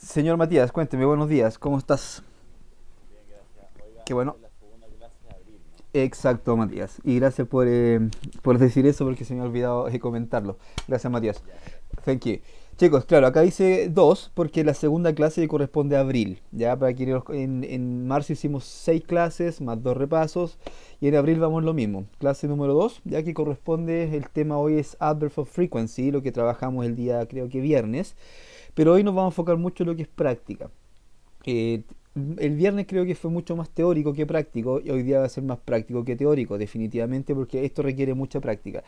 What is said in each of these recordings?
Señor Matías, cuénteme, buenos días, ¿cómo estás? Bien, gracias. Qué bueno. Exacto, Matías. Y gracias eh, por, decir eso porque se me ha olvidado comentarlo. Gracias, Matías. Thank you. Chicos, claro, acá dice dos porque la segunda clase corresponde a abril. Ya para que en, marzo hicimos seis clases más dos repasos y en abril vamos lo mismo. Clase número dos, ya que corresponde, el tema hoy es Adverb of Frequency, lo que trabajamos el día creo que viernes. Pero hoy nos vamos a enfocar mucho en lo que es práctica. Eh, el viernes creo que fue mucho más teórico que práctico y hoy día va a ser más práctico que teórico, definitivamente, porque esto requiere mucha práctica.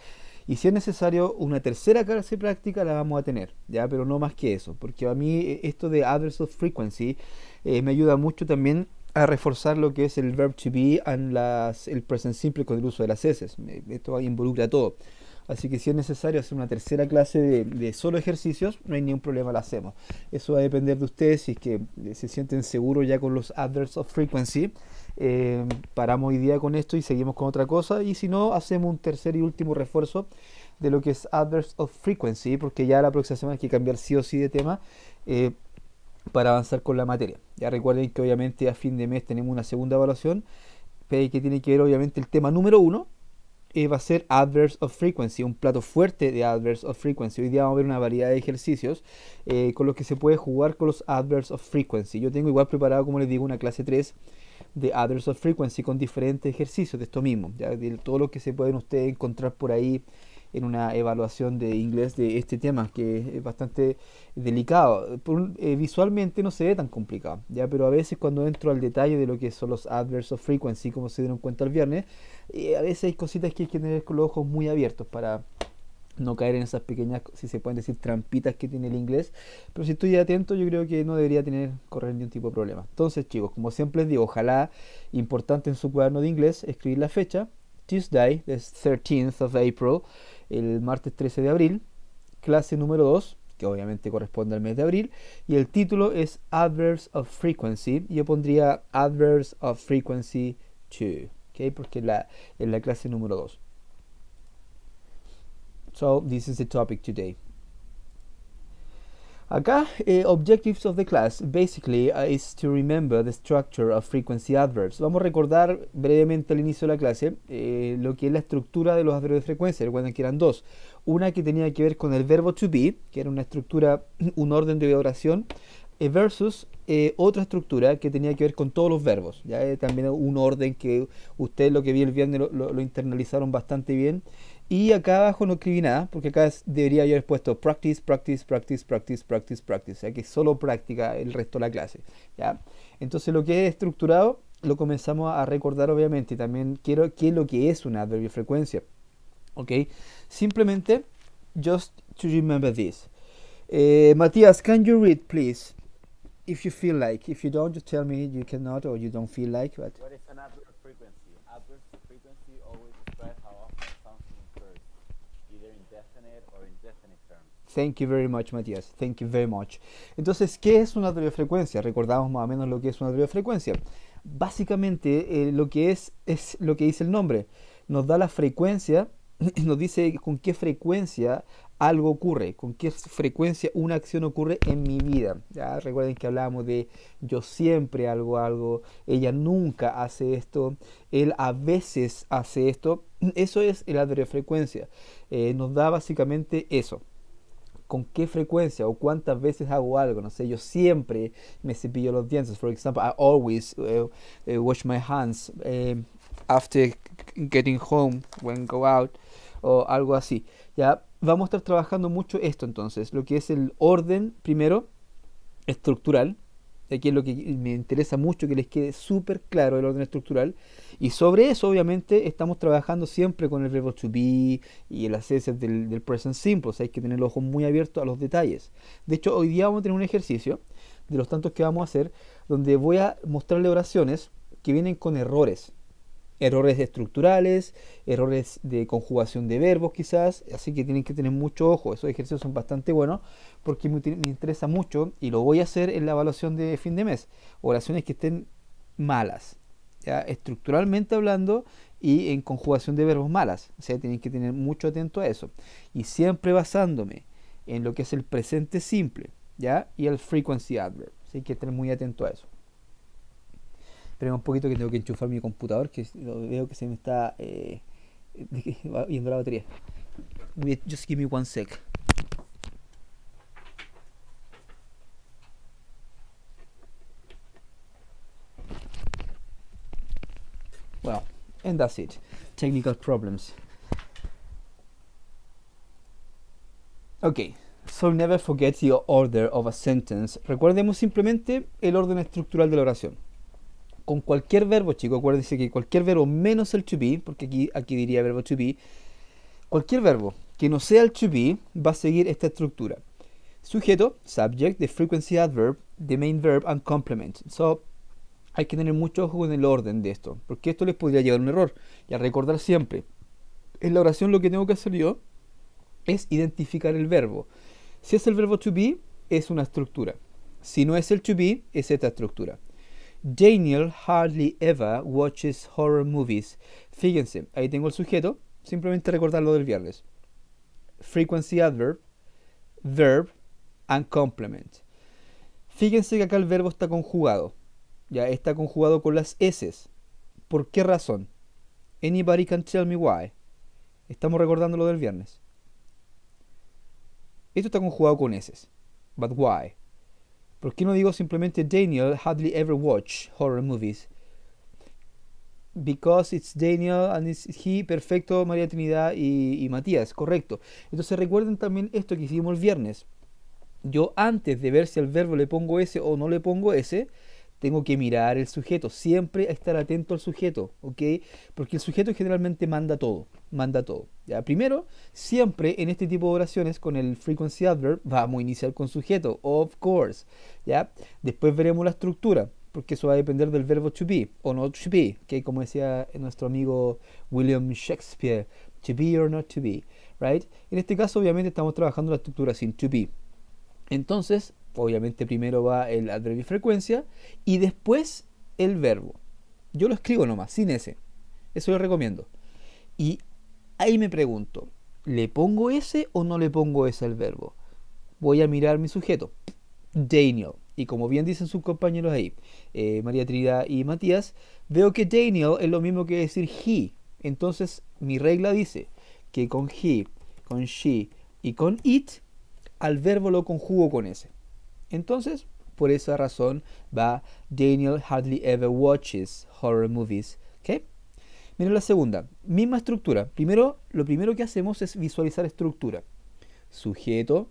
Y si es necesario una tercera clase práctica la vamos a tener, ya, pero no más que eso, porque a mí eh, esto de address of Frequency eh, me ayuda mucho también a reforzar lo que es el verb to be and el present simple con el uso de las heces. Esto involucra todo. Así que si es necesario hacer una tercera clase de, solo ejercicios, no hay ningún problema, la hacemos. Eso va a depender de ustedes si es que eh, se sienten seguros ya con los adverts of frequency. Eh, paramos hoy día con esto y seguimos con otra cosa. Y si no, hacemos un tercer y último refuerzo de lo que es adverts of frequency, porque ya la próxima semana hay que cambiar sí o sí de tema. Eh, para avanzar con la materia. Ya recuerden que obviamente a fin de mes tenemos una segunda evaluación que tiene que ver obviamente el tema número uno eh, va a ser Adverse of Frequency, un plato fuerte de Adverse of Frequency. Hoy día vamos a ver una variedad de ejercicios eh, con los que se puede jugar con los Adverse of Frequency. Yo tengo igual preparado, como les digo, una clase 3 de Adverse of Frequency con diferentes ejercicios de esto mismo. Ya, de todo lo que se pueden ustedes encontrar por ahí en una evaluación de inglés de este tema, que es bastante delicado. Eh, visualmente no se ve tan complicado, ¿ya? pero a veces cuando entro al detalle de lo que son los adverbs of frequency, como se dieron cuenta el viernes, eh, a veces hay cositas que hay que tener con los ojos muy abiertos para no caer en esas pequeñas, si se pueden decir, trampitas que tiene el inglés. Pero si estoy atento, yo creo que no debería tener correr ningún tipo de problema. Entonces, chicos, como siempre les digo, ojalá importante en su cuaderno de inglés escribir la fecha, Tuesday, the 13th of April, el martes 13 de abril, clase número 2, que obviamente corresponde al mes de abril, y el título es Adverse of Frequency. Yo pondría Adverse of Frequency 2, porque es la, la clase número 2. So, this is the topic today. Acá, eh, objectives of the class, basically, uh, is to remember the structure of frequency adverbs. Vamos a recordar brevemente al inicio de la clase eh, lo que es la estructura de los adverbios de frecuencia. Recuerden que eran dos. Una que tenía que ver con el verbo to be, que era una estructura, un orden de oración, eh, versus otra estructura que tenía que ver con todos los verbos. ¿ya? también un orden que ustedes lo que vi el viernes lo internalizaron bastante bien. Y acá abajo no escribí nada, porque acá debería haber puesto practice, practice, practice, practice, practice, practice. O sea, que solo practica el resto de la clase. ¿ya? Entonces lo que he estructurado lo comenzamos a recordar obviamente. Y también quiero qué es lo que es una adverbio frecuencia. ¿Ok? Simplemente, just to remember this. Eh, Matías, can you read, please? If you feel like. If you don't, just tell me you cannot or you don't feel like. What is an adverb frequency? Thank you very much, Matías. Thank you very much. Entonces, ¿qué es una radiofrecuencia? Recordamos más o menos lo que es una radiofrecuencia. Básicamente, eh, lo que es es lo que dice el nombre. Nos da la frecuencia, nos dice con qué frecuencia algo ocurre, con qué frecuencia una acción ocurre en mi vida. ¿ya? Recuerden que hablábamos de yo siempre algo algo, ella nunca hace esto, él a veces hace esto. Eso es la frecuencia. Eh, nos da básicamente eso con qué frecuencia o cuántas veces hago algo. No sé, yo siempre me cepillo los dientes. For example, I always eh, eh, wash my hands eh, after getting home, when go out, o algo así. Ya vamos a estar trabajando mucho esto entonces, lo que es el orden primero estructural Aquí es lo que me interesa mucho que les quede súper claro el orden estructural. Y sobre eso, obviamente, estamos trabajando siempre con el verbo to be y el ascenso del, present simple. hay que tener el ojo muy abierto a los detalles. De hecho, hoy día vamos a tener un ejercicio de los tantos que vamos a hacer, donde voy a mostrarle oraciones que vienen con errores. Errores estructurales, errores de conjugación de verbos quizás, así que tienen que tener mucho ojo, esos ejercicios son bastante buenos, porque me, interesa mucho y lo voy a hacer en la evaluación de fin de mes. Oraciones que estén malas, ¿ya? estructuralmente hablando y en conjugación de verbos malas. O sea, tienen que tener mucho atento a eso. Y siempre basándome en lo que es el presente simple ¿ya? y el frequency adverb. Así que estar muy atento a eso. Esperen un poquito que tengo que enchufar mi computador, que veo que se me está eh, yendo la batería. Just give me one sec. Well, and that's it. Technical problems. Okay, so never forget the order of a sentence. Recordemos simplemente el orden estructural de la oración. Con cualquier verbo, chicos, acuérdense que cualquier verbo menos el to be, porque aquí, aquí diría verbo to be, cualquier verbo que no sea el to be va a seguir esta estructura. Sujeto, subject, the frequency adverb, the main verb and complement. So hay que tener mucho ojo en el orden de esto, porque esto les podría llevar a un error. Y a recordar siempre, en la oración lo que tengo que hacer yo es identificar el verbo. Si es el verbo to be, es una estructura. Si no es el to be, es esta estructura. Daniel hardly ever watches horror movies. Fíjense, ahí tengo el sujeto, simplemente recordarlo del viernes. Frequency adverb, verb and complement. Fíjense que acá el verbo está conjugado ya está conjugado con las eses. ¿Por qué razón? Anybody can tell me why. Estamos recordando lo del viernes. Esto está conjugado con eses. But why? ¿Por qué no digo simplemente Daniel hardly ever watch horror movies? Because it's Daniel and it's he, perfecto, María Trinidad y, y Matías, correcto. Entonces recuerden también esto que hicimos el viernes. Yo antes de ver si al verbo le pongo S o no le pongo S, tengo que mirar el sujeto, siempre estar atento al sujeto, ¿ok? Porque el sujeto generalmente manda todo, manda todo. ¿ya? Primero, siempre en este tipo de oraciones con el frequency adverb vamos a iniciar con sujeto, of course, ¿ya? Después veremos la estructura, porque eso va a depender del verbo to be o not to be, que como decía nuestro amigo William Shakespeare, to be or not to be, ¿right? En este caso, obviamente, estamos trabajando la estructura sin to be. Entonces, obviamente primero va el adverbio frecuencia y después el verbo. Yo lo escribo nomás, sin ese. Eso lo recomiendo. Y ahí me pregunto, ¿le pongo ese o no le pongo ese al verbo? Voy a mirar mi sujeto, Daniel. Y como bien dicen sus compañeros ahí, eh, María Trida y Matías, veo que Daniel es lo mismo que decir he. Entonces mi regla dice que con he, con she y con it, al verbo lo conjugo con ese. Entonces, por esa razón va Daniel hardly ever watches horror movies. ¿Ok? Miren la segunda, misma estructura. Primero, lo primero que hacemos es visualizar estructura. Sujeto,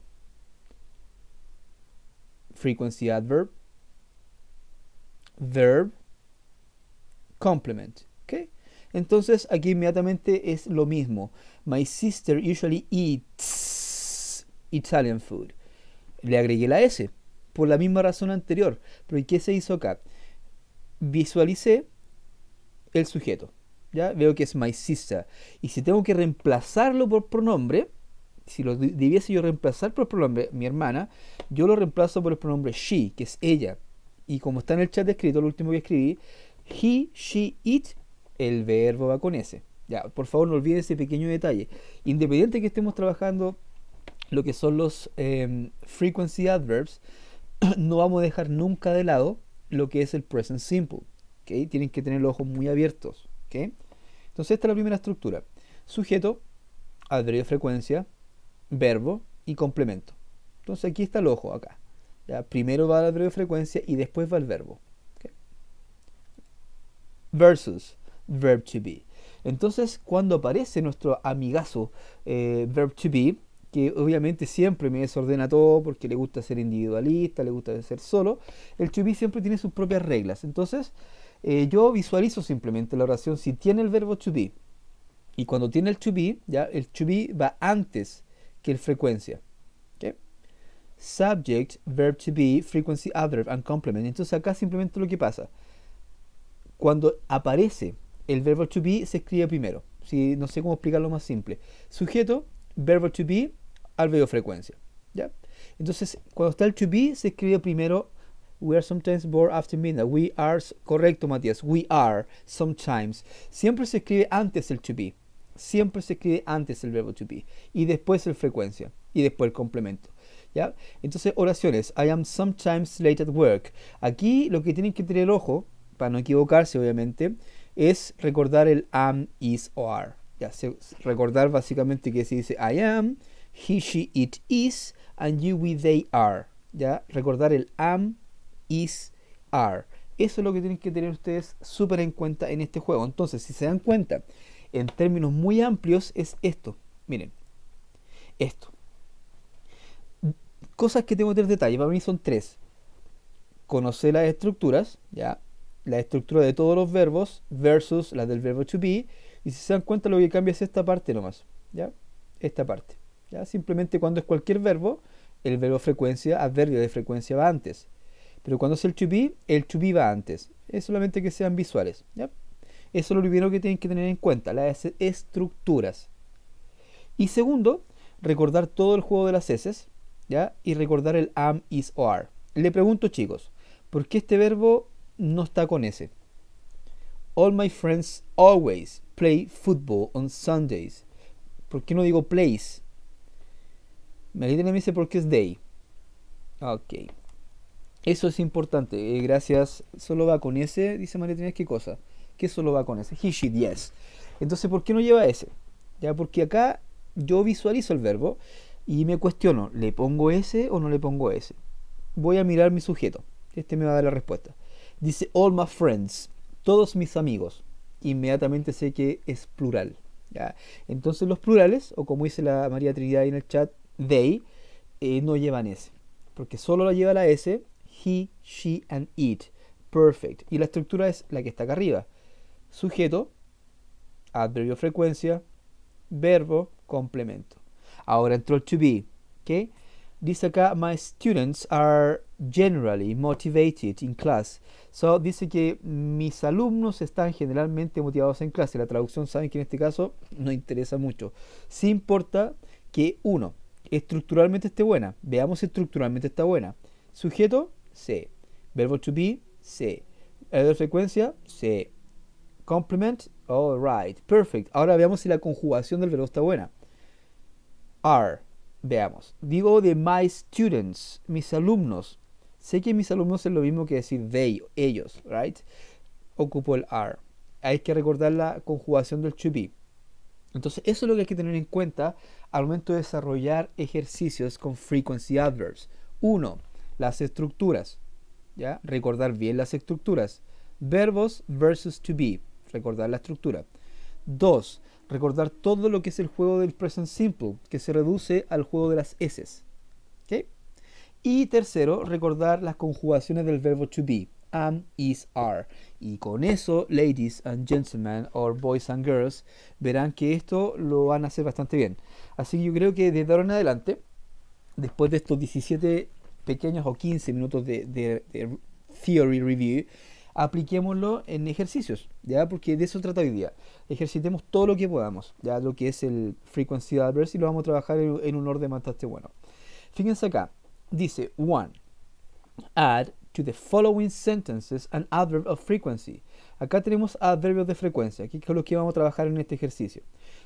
frequency adverb, verb, complement. Entonces aquí inmediatamente es lo mismo. My sister usually eats Italian food. Le agregué la S por la misma razón anterior. Pero ¿y qué se hizo acá? Visualicé el sujeto. ¿ya? Veo que es my sister. Y si tengo que reemplazarlo por pronombre, si lo debiese yo reemplazar por pronombre mi hermana, yo lo reemplazo por el pronombre she, que es ella. Y como está en el chat escrito, lo último que escribí, he, she, it, el verbo va con ese... Ya, por favor no olvides ese pequeño detalle. Independiente que estemos trabajando lo que son los em, frequency adverbs, no vamos a dejar nunca de lado lo que es el present simple. ¿okay? Tienen que tener los ojos muy abiertos. ¿okay? Entonces esta es la primera estructura. Sujeto, adverbio de frecuencia, verbo y complemento. Entonces aquí está el ojo acá. Primero va el adverbio de frecuencia y después va el verbo. Versus, verb to be. Entonces cuando aparece nuestro amigazo eh, verb to be, que obviamente siempre me desordena todo porque le gusta ser individualista, le gusta ser solo, el to be siempre tiene sus propias reglas. Entonces, eh, yo visualizo simplemente la oración si tiene el verbo to be. Y cuando tiene el to be, ya el to be va antes que el frecuencia. Subject, verb to be, frequency, adverb and complement. Entonces acá simplemente lo que pasa. Cuando aparece el verbo to be, se escribe primero. Si, no sé cómo explicarlo más simple. Sujeto, verbo to be, al videofrecuencia. ¿ya? Entonces, cuando está el to be, se escribe primero We are sometimes born after midnight. We are, correcto Matías, we are sometimes. Siempre se escribe antes el to be. Siempre se escribe antes el verbo to be. Y después el frecuencia. Y después el complemento. ¿ya? Entonces, oraciones. I am sometimes late at work. Aquí lo que tienen que tener el ojo, para no equivocarse obviamente, es recordar el am, is or are. recordar básicamente que se dice I am he, she, it is, and you, we, they are. ¿Ya? Recordar el am, is, are. Eso es lo que tienen que tener ustedes súper en cuenta en este juego. Entonces, si se dan cuenta, en términos muy amplios es esto. Miren, esto. Cosas que tengo que tener detalle, para mí son tres. Conocer las estructuras, ya, la estructura de todos los verbos versus la del verbo to be. Y si se dan cuenta, lo que cambia es esta parte nomás, ya, esta parte. Simplemente cuando es cualquier verbo, el verbo frecuencia, adverbio de frecuencia va antes. Pero cuando es el to be, el to be va antes. Es solamente que sean visuales. ¿ya? Eso es lo primero que tienen que tener en cuenta, las estructuras. Y segundo, recordar todo el juego de las heces, ¿ya? Y recordar el am, is, or Le pregunto, chicos, ¿por qué este verbo no está con S? All my friends always play football on Sundays. ¿Por qué no digo plays? Trinidad me dice porque es day. Ok. Eso es importante. Eh, gracias. Solo va con ese. Dice María Trinidad, ¿qué cosa? ¿Qué solo va con ese? He, she, yes. Entonces, ¿por qué no lleva ese? Ya, porque acá yo visualizo el verbo y me cuestiono, ¿le pongo ese o no le pongo ese? Voy a mirar mi sujeto. Este me va a dar la respuesta. Dice all my friends, todos mis amigos. Inmediatamente sé que es plural. Entonces los plurales, o como dice la María Trinidad en el chat, they, eh, no llevan S. Porque solo la lleva la S, he, she and it. Perfect. Y la estructura es la que está acá arriba. Sujeto, adverbio frecuencia, verbo, complemento. Ahora entró el to be. Dice acá, my students are generally motivated in class. So, dice que mis alumnos están generalmente motivados en clase. La traducción saben que en este caso no interesa mucho. Si importa que uno, Estructuralmente esté buena. Veamos si estructuralmente está buena. Sujeto, se. Verbo to be, C. de frecuencia, se. Complement, all right. Perfect. Ahora veamos si la conjugación del verbo está buena. Are. Veamos. Digo de my students, mis alumnos. Sé que mis alumnos es lo mismo que decir they, ellos, right? Ocupo el are. Hay que recordar la conjugación del to be. Entonces, eso es lo que hay que tener en cuenta al momento de desarrollar ejercicios con frequency adverbs. 1. Las estructuras. ¿ya? Recordar bien las estructuras. Verbos versus to be. Recordar la estructura. 2. Recordar todo lo que es el juego del present simple, que se reduce al juego de las S. Y tercero, recordar las conjugaciones del verbo to be am, is, are. Y con eso, ladies and gentlemen, or boys and girls, verán que esto lo van a hacer bastante bien. Así que yo creo que de ahora en adelante, después de estos 17 pequeños o 15 minutos de, theory review, apliquémoslo en ejercicios, ¿ya? Porque de eso trata hoy día. Ejercitemos todo lo que podamos, ¿ya? Lo que es el frequency adverse y lo vamos a trabajar en, un orden bastante bueno. Fíjense acá, dice, one, add to the following sentences an adverb of frequency. Acá tenemos adverbios de frecuencia, que es lo que vamos a trabajar en este ejercicio.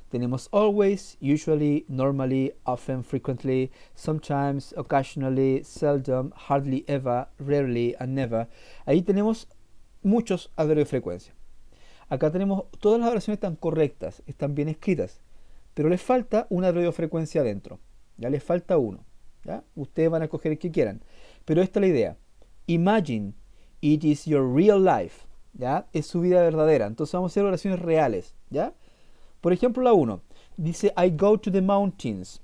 Tenemos always, usually, normally, often, frequently, sometimes, occasionally, seldom, hardly ever, rarely and never. Ahí tenemos muchos adverbios de frecuencia. Acá tenemos todas las oraciones están correctas, están bien escritas, pero les falta un adverbio de frecuencia adentro. Ya les falta uno. ¿ya? Ustedes van a coger el que quieran, pero esta es la idea Imagine, it is your real life. ¿Ya? Es su vida verdadera. Entonces vamos a hacer oraciones reales. ¿Ya? Por ejemplo, la 1. Dice, I go to the mountains.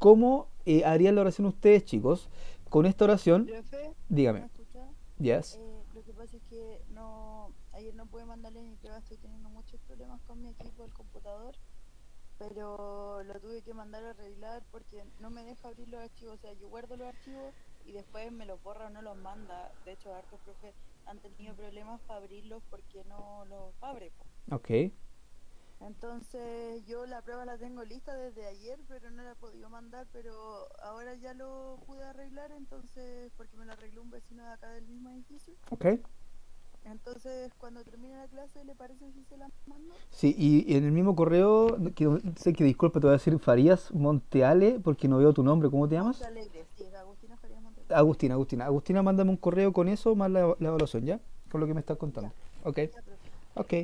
¿Cómo eh, harían la oración ustedes, chicos? Con esta oración... dígame. Yes. Eh, lo que pasa es que ayer no pude mandarle mi prueba, estoy teniendo muchos problemas con mi equipo del computador, pero lo tuve que mandar a arreglar porque no me deja abrir los archivos, o sea, yo guardo los archivos y después me los borra o no los manda. De hecho, hartos profe han tenido problemas para abrirlos porque no los abre. Ok. Entonces yo la prueba la tengo lista desde ayer, pero no la he podido mandar, pero ahora ya lo pude arreglar, entonces, porque me la arregló un vecino de acá del mismo edificio. Ok. Entonces, cuando termine la clase, ¿le parece si se la mando? Sí, y en el mismo correo, sé que disculpe te voy a decir Farías Monteale, porque no veo tu nombre, ¿cómo te llamas? Montalegre, sí, es Agustín. Agustina, Agustina. Agustina, mándame un correo con eso más la, evaluación, ¿ya? Con lo que me estás contando. Ok. Ok.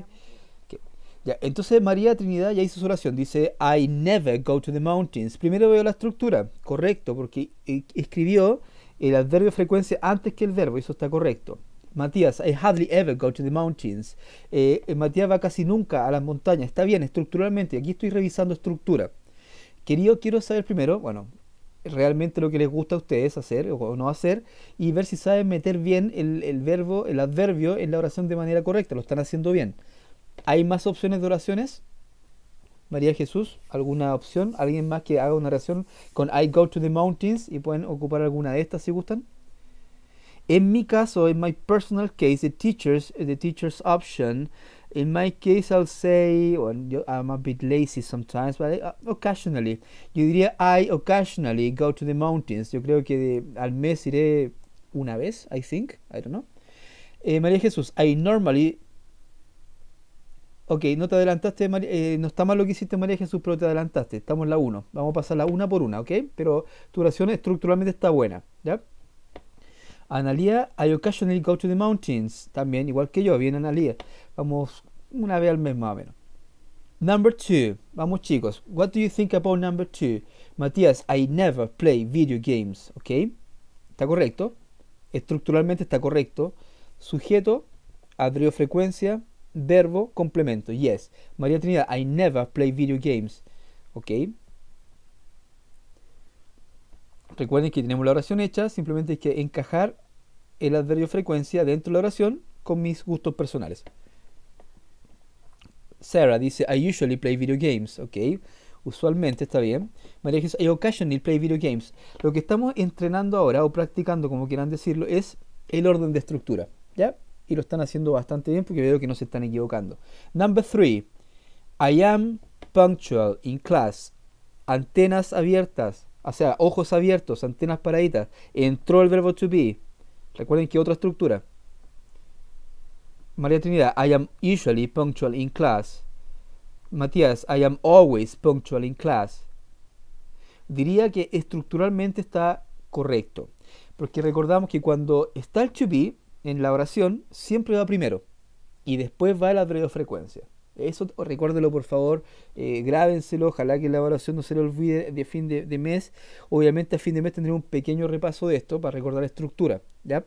Ya, entonces María Trinidad ya hizo su oración. Dice, I never go to the mountains. Primero veo la estructura. Correcto, porque eh, escribió el adverbio de frecuencia antes que el verbo. Eso está correcto. Matías, I hardly ever go to the mountains. Eh, eh, Matías va casi nunca a las montañas. Está bien, estructuralmente. Aquí estoy revisando estructura. Querido, quiero saber primero, bueno, realmente lo que les gusta a ustedes hacer o no hacer y ver si saben meter bien el, verbo, el adverbio en la oración de manera correcta, lo están haciendo bien. ¿Hay más opciones de oraciones? María Jesús, ¿alguna opción? ¿Alguien más que haga una oración con I go to the mountains y pueden ocupar alguna de estas si gustan? En mi caso, en my personal case, the teachers, the teachers option in my case I'll say I'm a bit lazy sometimes but uh, occasionally yo diría I occasionally go to the mountains yo creo que eh, al mes iré una vez I think I don't know eh, María Jesús I normally Ok, no te adelantaste, María, eh, no está mal lo que hiciste María Jesús, pero te adelantaste. Estamos en la 1. Vamos a pasar la 1 por una, ¿ok? Pero tu oración estructuralmente está buena, ¿ya? Analía, I occasionally go to the mountains. También, igual que yo, bien Analia Vamos una vez al mes más o menos. Number two. Vamos chicos. What do you think about number two? Matías, I never play video games. ¿Ok? Está correcto. Estructuralmente está correcto. Sujeto, frecuencia, verbo, complemento. Yes. María Trinidad, I never play video games. ¿Ok? Recuerden que tenemos la oración hecha, simplemente hay que encajar el adverbio frecuencia dentro de la oración con mis gustos personales. Sarah dice, I usually play video games, ok. Usualmente está bien. María Jesús, I occasionally play video games. Lo que estamos entrenando ahora, o practicando, como quieran decirlo, es el orden de estructura, ¿ya? Y lo están haciendo bastante bien porque veo que no se están equivocando. Number three, I am punctual in class. Antenas abiertas, o sea, ojos abiertos, antenas paraditas. Entró el verbo to be. Recuerden que otra estructura. María Trinidad, I am usually punctual in class. Matías, I am always punctual in class. Diría que estructuralmente está correcto, porque recordamos que cuando está el to en la oración, siempre va primero y después va el de frecuencia. Eso recuérdelo por favor, eh, grábenselo, ojalá que la oración no se le olvide de fin de, de, mes. Obviamente a fin de mes tendremos un pequeño repaso de esto para recordar la estructura, ¿ya?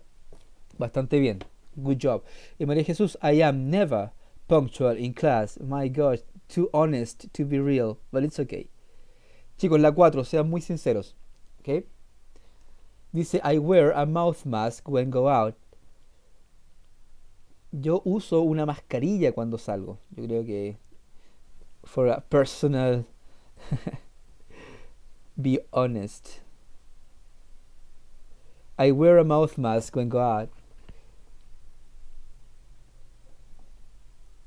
Bastante bien. Good job. Y María Jesús, I am never punctual in class. My gosh, too honest to be real, but it's okay. Chicos, la 4, sean muy sinceros. ¿Ok? Dice, I wear a mouth mask when go out. Yo uso una mascarilla cuando salgo. Yo creo que for a personal be honest. I wear a mouth mask when go out.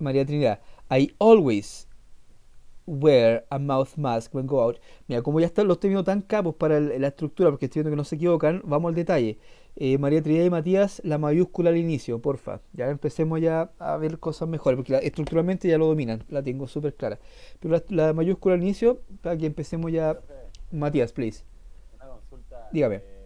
María Trinidad, I always wear a mouth mask when go out. Mira, como ya están, los términos tan capos para la estructura, porque estoy viendo que no se equivocan, vamos al detalle. Eh, María Trinidad y Matías, la mayúscula al inicio, porfa. Ya empecemos ya a ver cosas mejores, porque estructuralmente ya lo dominan, la tengo súper clara. Pero la, mayúscula al inicio, para que empecemos ya. Matías, please. Dígame. Eh,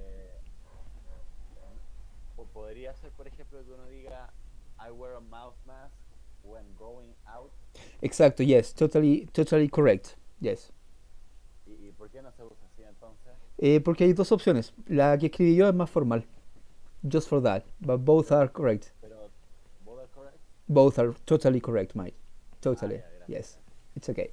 Exacto, yes, totally, totally correct, yes. ¿Y, por qué no se usa así entonces? Eh, porque hay dos opciones. La que escribí yo es más formal. Just for that, but both are correct. both are totally correct, Mike. Totally, ah, yes. It's okay.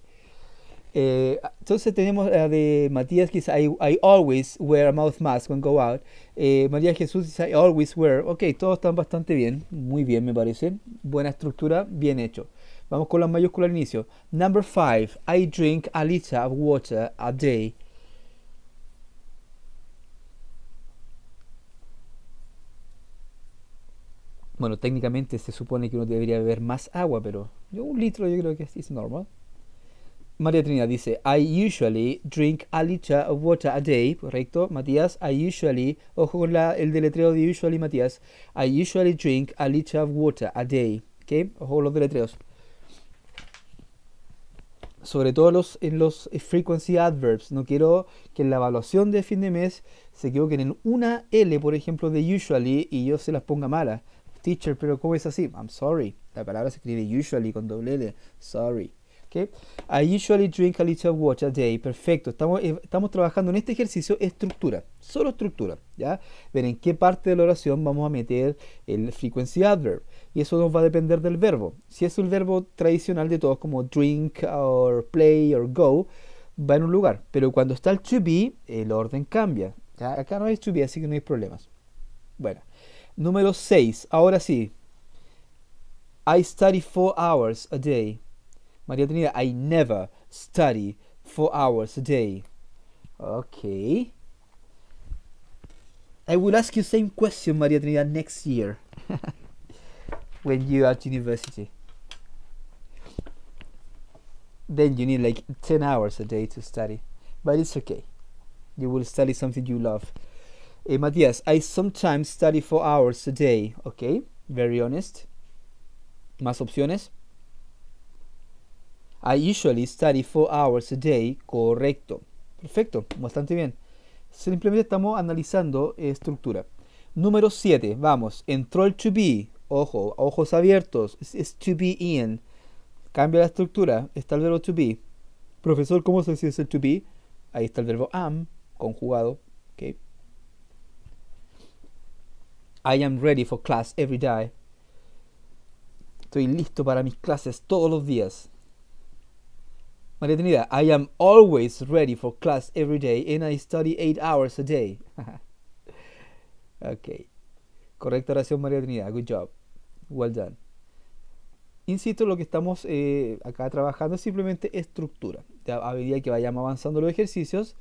Eh, entonces tenemos la de Matías que dice, I, always wear a mouth mask when go out. Eh, María Jesús dice, I always wear. Ok, todos están bastante bien, muy bien me parece. Buena estructura, bien hecho. Vamos con la mayúscula al inicio. Number 5. I drink a liter of water a day. Bueno, técnicamente se supone que uno debería beber más agua, pero yo un litro yo creo que es normal. María Trinidad dice, I usually drink a liter of water a day, correcto. Matías, I usually, ojo con la, el deletreo de usually, Matías. I usually drink a liter of water a day, ¿ok? Ojo con los deletreos sobre todo los, en los eh, frequency adverbs. No quiero que en la evaluación de fin de mes se equivoquen en una L, por ejemplo, de usually y yo se las ponga malas. Teacher, pero ¿cómo es así? I'm sorry. La palabra se escribe usually con doble L. Sorry. ¿Okay? I usually drink a little water a day. Perfecto. Estamos, eh, estamos trabajando en este ejercicio estructura. Solo estructura. ¿ya? Ver en qué parte de la oración vamos a meter el frequency adverb y eso nos va a depender del verbo. Si es el verbo tradicional de todos como drink or play or go, va en un lugar. Pero cuando está el to be, el orden cambia. Acá no hay to be, así que no hay problemas. Bueno, número 6. Ahora sí. I study four hours a day. María Trinidad, I never study four hours a day. Ok. I will ask you the same question, María Trinidad, next year. when you are at university then you need like 10 hours a day to study but it's okay you will study something you love Matías, eh, Matias, i sometimes study 4 hours a day okay very honest más opciones i usually study 4 hours a day correcto perfecto bastante bien simplemente estamos analizando estructura número 7 vamos entró el to be ojo, ojos abiertos, es to be in. Cambia la estructura, está el verbo to be. Profesor, ¿cómo se dice to be? Ahí está el verbo am, conjugado. I am ready for class every day. Estoy listo para mis clases todos los días. María Trinidad, I am always ready for class every day and I study eight hours a day. ok. Correcta oración, María Trinidad. Good job done. Insisto, lo que estamos eh, acá trabajando es simplemente estructura. A medida que vayamos avanzando los ejercicios.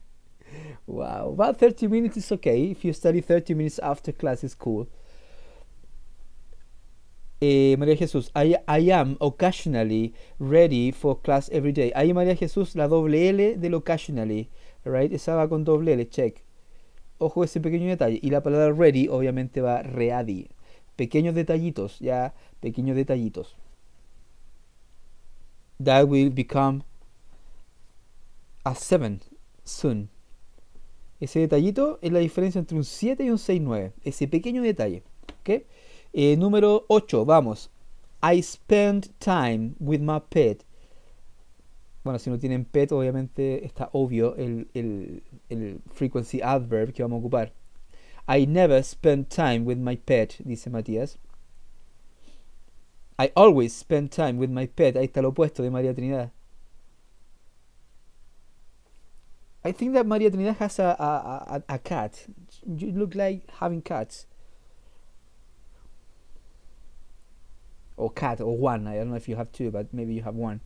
wow, about 30 minutes is okay. If you study 30 minutes after class is cool. Eh, María Jesús, I, I, am occasionally ready for class every day. Ahí María Jesús, la doble L del occasionally, right? Esa va con doble L, check. Ojo ese pequeño detalle. Y la palabra ready obviamente va ready, pequeños detallitos, ya, pequeños detallitos. That will become a seven soon. Ese detallito es la diferencia entre un 7 y un 6-9. Ese pequeño detalle. Eh, número 8, vamos. I spend time with my pet. Bueno, si no tienen pet, obviamente está obvio el frequency adverb que vamos a ocupar. I never spend time with my pet, dice Matías. I always spend time with my pet. Ahí está lo opuesto de María Trinidad. I think that María Trinidad has a, a, a, a cat. You look like having cats. Or cat, or one. I don't know if you have two, but maybe you have one.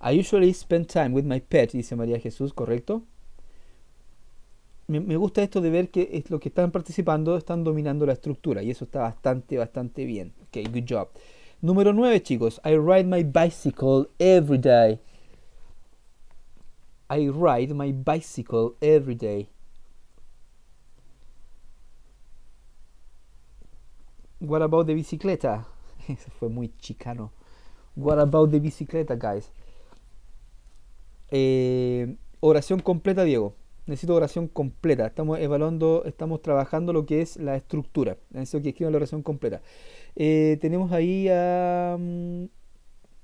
I usually spend time with my pet, dice María Jesús, ¿correcto? me, gusta esto de ver que es lo que están participando están dominando la estructura y eso está bastante, bastante bien. Ok, good job. Número 9, chicos. I ride my bicycle every day. I ride my bicycle every day. What about the bicicleta? Eso fue muy chicano. What about the bicicleta, guys? Eh, oración completa, Diego necesito oración completa. Estamos evaluando, estamos trabajando lo que es la estructura. Necesito que escriban la oración completa. Eh, tenemos ahí a mm,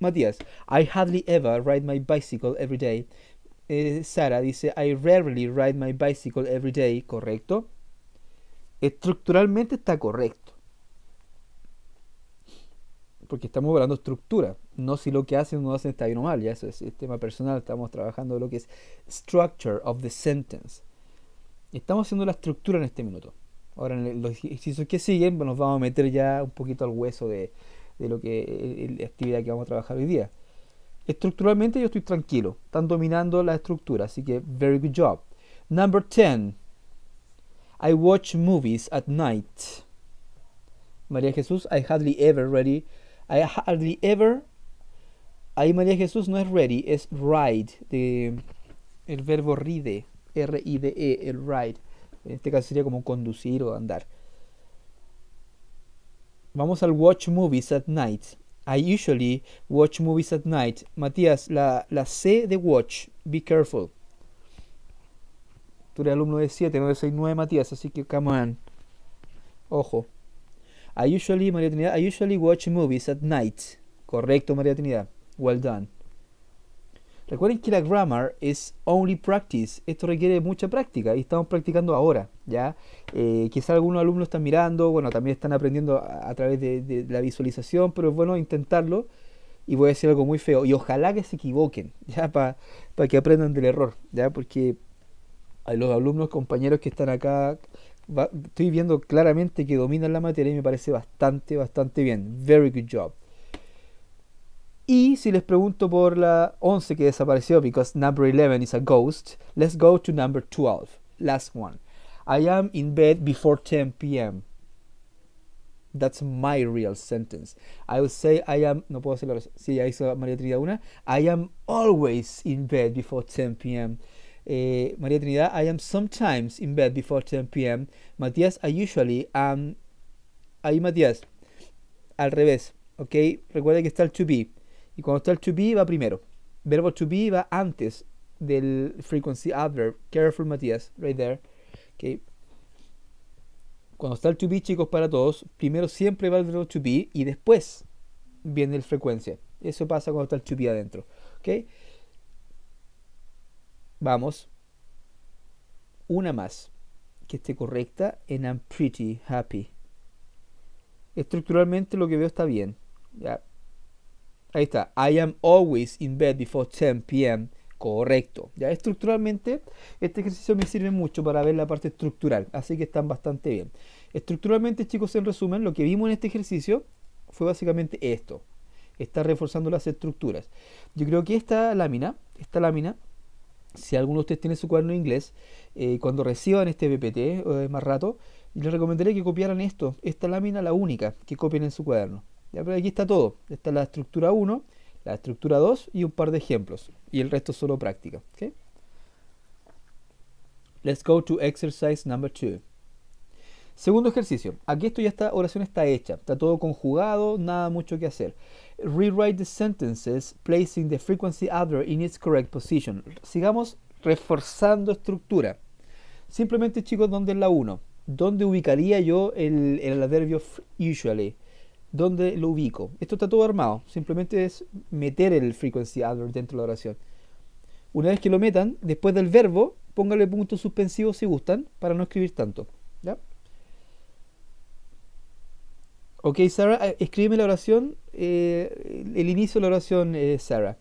Matías. I hardly ever ride my bicycle every day. Eh, Sara dice, I rarely ride my bicycle every day. ¿Correcto? Estructuralmente está correcto porque estamos hablando de estructura, no si lo que hacen o no hacen está bien o mal, ya eso es el tema personal, estamos trabajando lo que es structure of the sentence. Estamos haciendo la estructura en este minuto. Ahora, en los ejercicios que siguen, nos vamos a meter ya un poquito al hueso de, lo que la actividad que vamos a trabajar hoy día. Estructuralmente yo estoy tranquilo, están dominando la estructura, así que very good job. Number 10. I watch movies at night. María Jesús, I hardly ever ready I hardly ever. Ahí María Jesús no es ready, es ride. De, el verbo ride. R-I-D-E, el ride. En este caso sería como conducir o andar. Vamos al watch movies at night. I usually watch movies at night. Matías, la, la C de watch, be careful. Tú eres alumno de 7, no 9 Matías, así que come on. Ojo. I usually, María Trinidad, I usually watch movies at night. Correcto, María Trinidad. Well done. Recuerden que la grammar is only practice. Esto requiere mucha práctica y estamos practicando ahora, ¿ya? Eh, quizá algunos alumnos están mirando, bueno, también están aprendiendo a, través de, la visualización, pero es bueno intentarlo y voy a decir algo muy feo. Y ojalá que se equivoquen, ¿ya? Para que aprendan del error, ¿ya? Porque hay los alumnos, compañeros que están acá estoy viendo claramente que dominan la materia y me parece bastante, bastante bien. Very good job. Y si les pregunto por la 11 que desapareció, because number 11 is a ghost, let's go to number 12, last one. I am in bed before 10 p.m. That's my real sentence. I would say I am, no puedo decirlo, si ya hizo María Trinidad una, I am always in bed before 10 p.m. Eh, María Trinidad, I am sometimes in bed before 10 p.m. Matías, I usually am. Ahí Matías, al revés, ¿ok? Recuerda que está el to be. Y cuando está el to be va primero. Verbo to be va antes del frequency adverb. Careful Matías, right there. ¿Ok? Cuando está el to be, chicos, para todos, primero siempre va el verbo to be y después viene el frecuencia. Eso pasa cuando está el to be adentro. ¿Ok? Vamos. Una más que esté correcta en I'm pretty happy. Estructuralmente lo que veo está bien. Ahí está. I am always in bed before 10 p.m. Correcto. Ya estructuralmente este ejercicio me sirve mucho para ver la parte estructural, así que están bastante bien. Estructuralmente, chicos, en resumen, lo que vimos en este ejercicio fue básicamente esto. Está reforzando las estructuras. Yo creo que esta lámina, esta lámina si alguno de ustedes tiene su cuaderno en inglés, eh, cuando reciban este PPT más rato, les recomendaré que copiaran esto, esta lámina la única que copien en su cuaderno. pero aquí está todo, está la estructura 1, la estructura 2 y un par de ejemplos, y el resto solo práctica. ¿okay? Let's go to exercise number 2. Segundo ejercicio. Aquí esto ya está, oración está hecha, está todo conjugado, nada mucho que hacer. Rewrite the sentences placing the frequency adverb in its correct position. Sigamos reforzando estructura. Simplemente, chicos, ¿dónde es la 1? ¿Dónde ubicaría yo el, adverbio usually? ¿Dónde lo ubico? Esto está todo armado. Simplemente es meter el frequency adverb dentro de la oración. Una vez que lo metan, después del verbo, póngale puntos suspensivos si gustan, para no escribir tanto. ¿Ya? Ok, Sara, eh, escríbeme la oración, eh, el inicio de la oración, eh, Sara.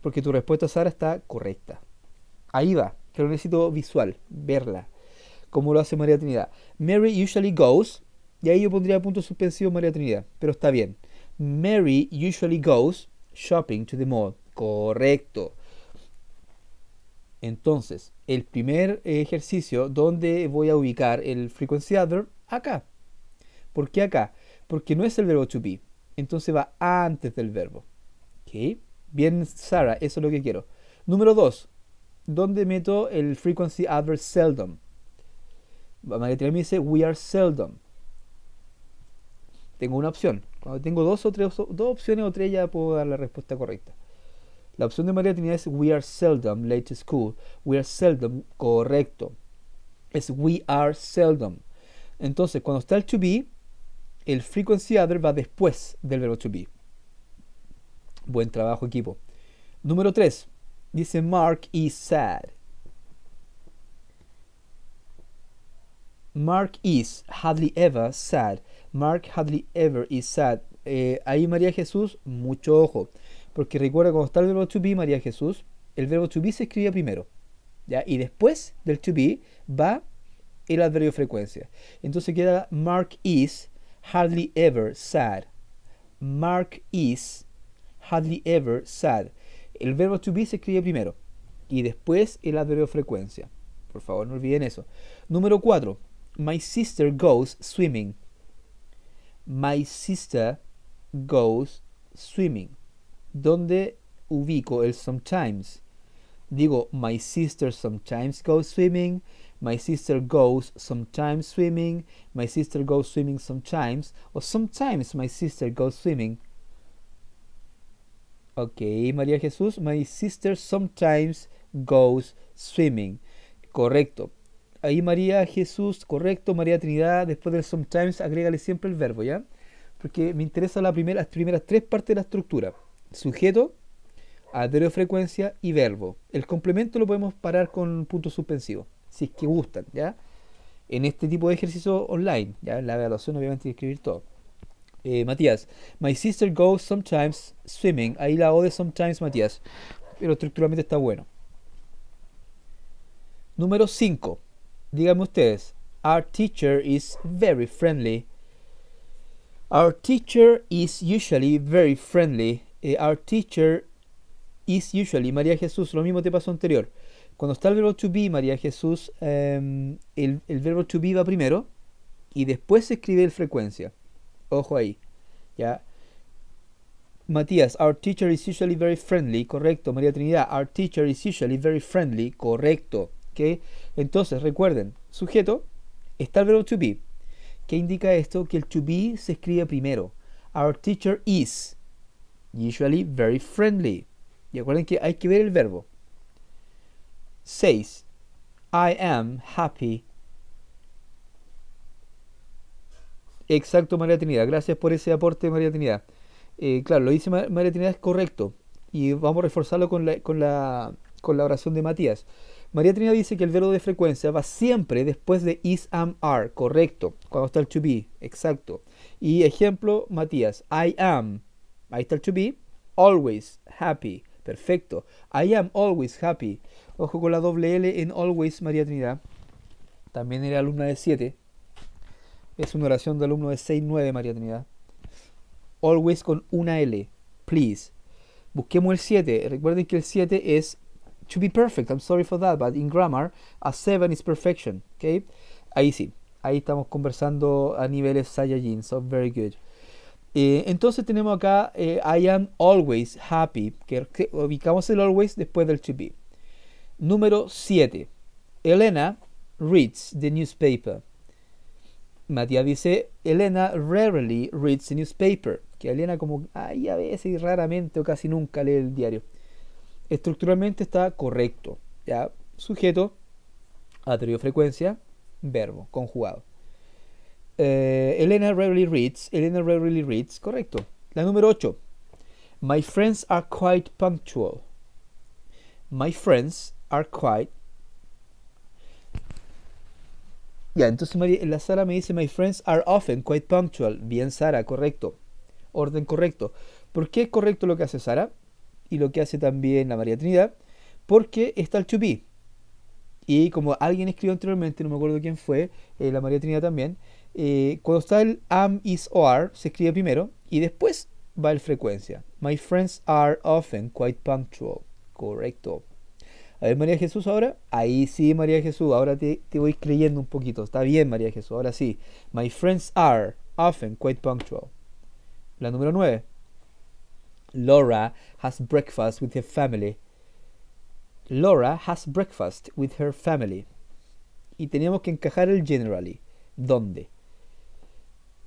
Porque tu respuesta, Sara, está correcta. Ahí va, que lo necesito visual, verla, como lo hace María Trinidad. Mary usually goes, y ahí yo pondría punto suspensivo María Trinidad, pero está bien. Mary usually goes shopping to the mall. Correcto. Entonces, el primer ejercicio donde voy a ubicar el frequency adverb, acá ¿Por qué acá? Porque no es el verbo to be. Entonces va antes del verbo. ¿Okay? Bien, Sara, eso es lo que quiero. Número dos. ¿Dónde meto el frequency adverb seldom? María Trinidad me dice, we are seldom. Tengo una opción. Cuando tengo dos o tres dos opciones o tres ya puedo dar la respuesta correcta. La opción de María Trinidad es we are seldom late to school. We are seldom, correcto. Es we are seldom. Entonces, cuando está el to be, el frequency other va después del verbo to be. Buen trabajo, equipo. Número 3. Dice Mark is sad. Mark is hardly ever sad. Mark hardly ever is sad. Eh, ahí María Jesús, mucho ojo. Porque recuerda cuando está el verbo to be, María Jesús, el verbo to be se escribe primero. ¿ya? Y después del to be va el adverbio frecuencia. Entonces queda Mark is hardly ever sad. Mark is hardly ever sad. El verbo to be se escribe primero y después el adverbio frecuencia. Por favor, no olviden eso. Número 4. My sister goes swimming. My sister goes swimming. ¿Dónde ubico el sometimes? Digo, my sister sometimes goes swimming. My sister goes sometimes swimming. My sister goes swimming sometimes. O sometimes my sister goes swimming. Ok, María Jesús. My sister sometimes goes swimming. Correcto. Ahí María Jesús, correcto. María Trinidad, después del sometimes, agrégale siempre el verbo, ¿ya? Porque me interesan la primera, las primeras tres partes de la estructura. Sujeto, frecuencia y verbo. El complemento lo podemos parar con punto suspensivo si es que gustan, ¿ya? En este tipo de ejercicio online, ¿ya? En la evaluación obviamente hay que escribir todo. Eh, Matías, my sister goes sometimes swimming. Ahí la O de sometimes, Matías. Pero estructuralmente está bueno. Número 5. Díganme ustedes. Our teacher is very friendly. Our teacher is usually very friendly. Eh, our teacher is usually. María Jesús, lo mismo te pasó anterior. Cuando está el verbo to be, María Jesús, em, el, verbo to be va primero y después se escribe el frecuencia. Ojo ahí. ¿ya? Matías, our teacher is usually very friendly. Correcto. María Trinidad, our teacher is usually very friendly. Correcto. Entonces, recuerden, sujeto, está el verbo to be. ¿Qué indica esto? Que el to be se escribe primero. Our teacher is usually very friendly. Y acuerden que hay que ver el verbo. 6. I am happy. Exacto, María Trinidad. Gracias por ese aporte, María Trinidad. Eh, claro, lo dice María Trinidad, es correcto. Y vamos a reforzarlo con la, con oración de Matías. María Trinidad dice que el verbo de frecuencia va siempre después de is, am, are. Correcto. Cuando está el to be. Exacto. Y ejemplo, Matías. I am. I está to be. Always happy. Perfecto. I am always happy. Ojo con la doble L en Always María Trinidad. También era alumna de 7. Es una oración de alumno de 6-9 María Trinidad. Always con una L. Please. Busquemos el 7. Recuerden que el 7 es to be perfect. I'm sorry for that, but in grammar, a 7 is perfection. Okay? Ahí sí. Ahí estamos conversando a niveles Saiyajin. So very good. Eh, entonces tenemos acá eh, I am always happy, que, ubicamos el always después del to be. Número 7. Elena reads the newspaper. Matías dice, Elena rarely reads the newspaper. Que Elena como, ay, a veces raramente o casi nunca lee el diario. Estructuralmente está correcto. Ya, sujeto, atribuyo frecuencia, verbo, conjugado. Eh, Elena rarely reads. Elena rarely reads. Correcto. La número 8. My friends are quite punctual. My friends quite. Ya, entonces la Sara me dice, my friends are often quite punctual. Bien, Sara, correcto. Orden correcto. ¿Por qué es correcto lo que hace Sara? Y lo que hace también la María Trinidad. Porque está el to be Y como alguien escribió anteriormente, no me acuerdo quién fue, eh, la María Trinidad también, eh, cuando está el am, is, or, se escribe primero y después va el frecuencia. My friends are often quite punctual. Correcto. A ver, María Jesús, ahora. Ahí sí, María Jesús, ahora te, voy creyendo un poquito. Está bien, María Jesús, ahora sí. My friends are often quite punctual. La número 9. Laura has breakfast with her family. Laura has breakfast with her family. Y tenemos que encajar el generally. ¿Dónde?